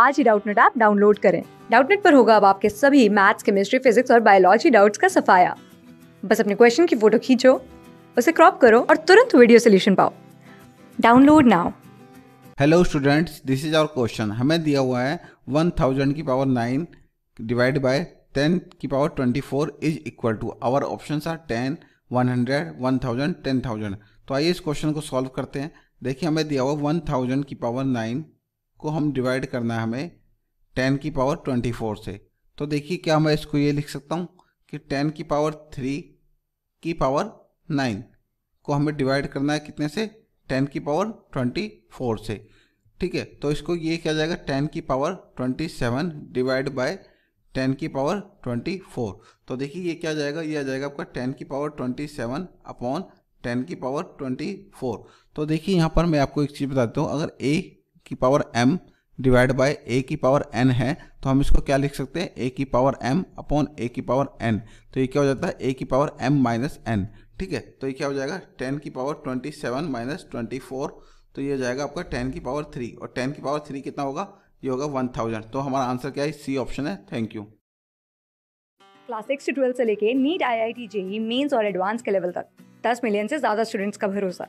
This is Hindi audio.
आज ही डाउटनेट ऐप डाउनलोड करें डाउटनेट पर होगा अब आपके सभी मैथ्स केमिस्ट्री फिजिक्स और बायोलॉजी डाउट्स का सफाया बस अपने क्वेश्चन की फोटो खींचो उसे क्रॉप करो और तुरंत वीडियो सोल्यूशन पाओ download now hello students this is our question हमें दिया हुआ है वन थाउजेंड की power nine divide by ten की power twenty four is equal to our option are ten one hundred one thousand ten thousand तो आइए इस क्वेश्चन को सॉल्व करते हैं देखिए हमें दिया हुआ वन थाउजेंड की पावर नाइन को हम डिवाइड करना है हमें टेन की पावर ट्वेंटी फोर से तो देखिए क्या मैं इसको ये लिख सकता हूँ कि टेन की पावर थ्री की पावर नाइन को हमें डिवाइड करना है कितने से टेन की पावर ट्वेंटी फोर से ठीक है तो इसको ये किया जाएगा टेन की power twenty seven divide by ten की पावर ट्वेंटी फोर तो देखिए ये क्या जाएगा ये आ जाएगा आपका टेन की power twenty seven upon ten की पावर ट्वेंटी फोर तो देखिए यहाँ पर मैं आपको एक चीज़ बताता हूँ अगर ए की power m divide by a की पावर n है तो हम इसको क्या लिख सकते हैं a की पावर m अपॉन a की पावर n तो ये क्या हो जाता है a की पावर m माइनस एन ठीक है तो ये क्या हो जाएगा 10 की पावर 27 सेवन माइनस ट्वेंटी तो ये हो जाएगा आपका 10 की पावर 3 और 10 की पावर 3 कितना होगा ये होगा 1000 तो हमारा आंसर क्या है सी ऑप्शन है थैंक यू क्लास सिक्स से ट्वेल्थ से लेके NEET I I T JEE mains और एडवांस के लेवल तक दस मिलियन से ज़्यादा स्टूडेंट्स का भरोसा